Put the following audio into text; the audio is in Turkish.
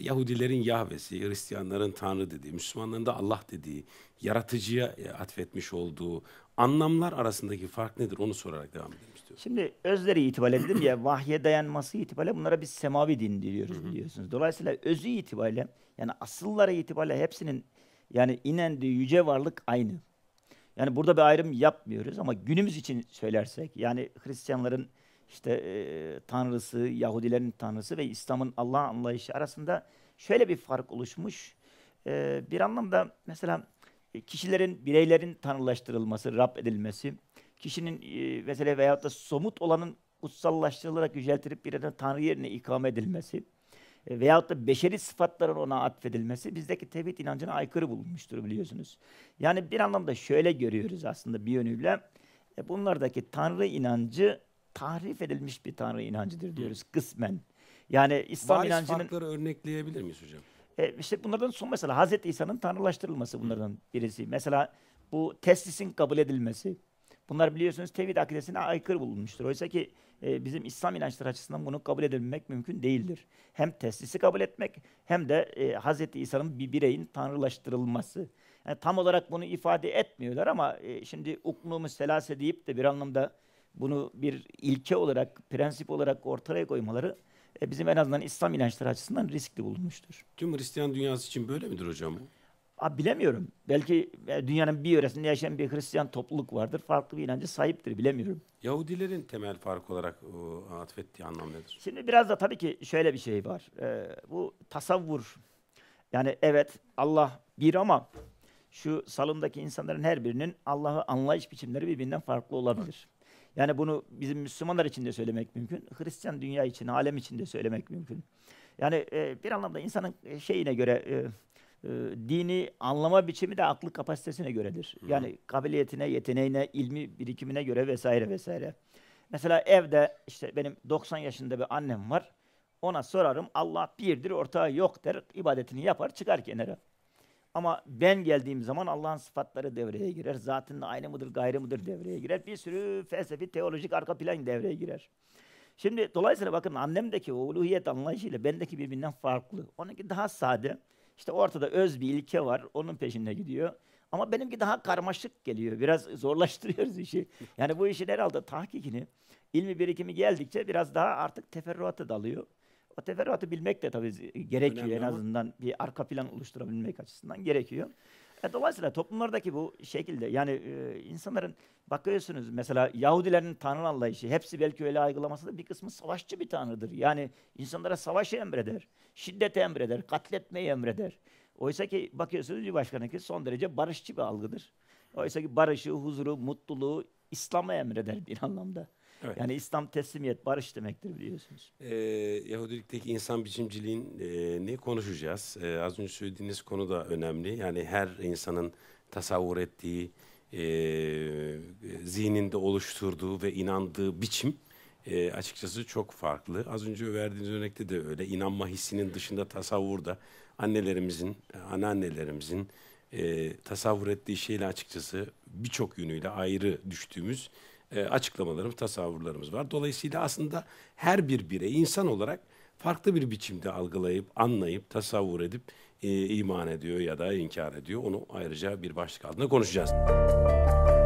Yahudilerin Yahvesi, Hristiyanların Tanrı dediği, Müslümanların da Allah dediği, yaratıcıya e, atfetmiş olduğu anlamlar arasındaki fark nedir? Onu sorarak devam edelim istiyorum. Şimdi özleri itibariyle dedim ya vahye dayanması itibariyle bunlara biz semavi din diyoruz biliyorsunuz. Dolayısıyla özü itibariyle yani asılları itibariyle hepsinin yani inen yüce varlık aynı. Yani burada bir ayrım yapmıyoruz ama günümüz için söylersek yani Hristiyanların işte e, tanrısı, Yahudilerin tanrısı ve İslam'ın Allah anlayışı arasında şöyle bir fark oluşmuş. E, bir anlamda mesela e, kişilerin, bireylerin tanrılaştırılması, Rab edilmesi, kişinin e, mesela veyahut da somut olanın kutsallaştırılarak yüceltilip bir yerine Tanrı yerine ikame edilmesi e, veyahut da beşeri sıfatların ona atfedilmesi bizdeki tevhid inancına aykırı bulunmuştur biliyorsunuz. Yani bir anlamda şöyle görüyoruz aslında bir yönüyle. E, bunlardaki Tanrı inancı tahrif edilmiş bir tanrı inancıdır diyoruz kısmen. Yani İslam Varis inancının... farkları örnekleyebilir miyiz hocam? E, işte bunlardan son mesela Hazreti İsa'nın tanrılaştırılması bunlardan birisi. Mesela bu teslisin kabul edilmesi. Bunlar biliyorsunuz tevhid akidesine aykırı bulunmuştur. Oysa ki e, bizim İslam inançları açısından bunu kabul edilmek mümkün değildir. Hem teslisi kabul etmek hem de e, Hazreti İsa'nın bir bireyin tanrılaştırılması. Yani tam olarak bunu ifade etmiyorlar ama e, şimdi uknumu selase deyip de bir anlamda bunu bir ilke olarak, prensip olarak ortaya koymaları e, bizim en azından İslam inançları açısından riskli bulunmuştur. Tüm Hristiyan dünyası için böyle midir hocam? Abi bilemiyorum. Belki e, dünyanın bir yöresinde yaşayan bir Hristiyan topluluk vardır. Farklı bir inancı sahiptir. Bilemiyorum. Yahudilerin temel fark olarak o, atfettiği anlam nedir? Şimdi biraz da tabii ki şöyle bir şey var. Ee, bu tasavvur. Yani evet Allah bir ama şu salondaki insanların her birinin Allah'ı anlayış biçimleri birbirinden farklı olabilir. Yani bunu bizim Müslümanlar için de söylemek mümkün. Hristiyan dünya için, alem için de söylemek mümkün. Yani e, bir anlamda insanın e, şeyine göre e, e, dini anlama biçimi de aklı kapasitesine göredir. Yani kabiliyetine, yeteneğine, ilmi birikimine göre vesaire vesaire. Mesela evde işte benim 90 yaşında bir annem var. Ona sorarım Allah birdir ortağı yok der. ibadetini yapar çıkar kenara. Ama ben geldiğim zaman Allah'ın sıfatları devreye girer. Zatının aynı mıdır, gayrı mıdır devreye girer. Bir sürü felsefi, teolojik arka plan devreye girer. Şimdi dolayısıyla bakın annemdeki o uluhiyet anlayışıyla bendeki birbirinden farklı. Onunki daha sade. İşte ortada öz bir ilke var. Onun peşinde gidiyor. Ama benimki daha karmaşık geliyor. Biraz zorlaştırıyoruz işi. Yani bu işin herhalde tahkikini, ilmi birikimi geldikçe biraz daha artık teferruata dalıyor. O teferruatı bilmek de tabii gerekiyor Önemli en ama. azından bir arka plan oluşturabilmek açısından gerekiyor. E, dolayısıyla toplumlardaki bu şekilde yani e, insanların bakıyorsunuz mesela Yahudilerin tanrı anlayışı hepsi belki öyle algılaması da bir kısmı savaşçı bir tanrıdır. Yani insanlara savaşı emreder, şiddeti emreder, katletmeyi emreder. Oysa ki bakıyorsunuz bir Cumhurbaşkanı son derece barışçı bir algıdır. Oysa ki barışı, huzuru, mutluluğu İslam'a emreder bir anlamda. Evet. Yani İslam teslimiyet, barış demektir biliyorsunuz. Ee, Yahudilikteki insan biçimciliğin e, ne konuşacağız. Ee, az önce söylediğiniz konu da önemli. Yani her insanın tasavvur ettiği, e, zihninde oluşturduğu ve inandığı biçim e, açıkçası çok farklı. Az önce verdiğiniz örnekte de öyle. İnanma hissinin dışında tasavvur da annelerimizin, anneannelerimizin e, tasavvur ettiği şeyle açıkçası birçok yönüyle ayrı düştüğümüz e, açıklamalarımız, tasavvurlarımız var. Dolayısıyla aslında her bir birey insan olarak farklı bir biçimde algılayıp, anlayıp, tasavvur edip e, iman ediyor ya da inkar ediyor. Onu ayrıca bir başlık altında konuşacağız.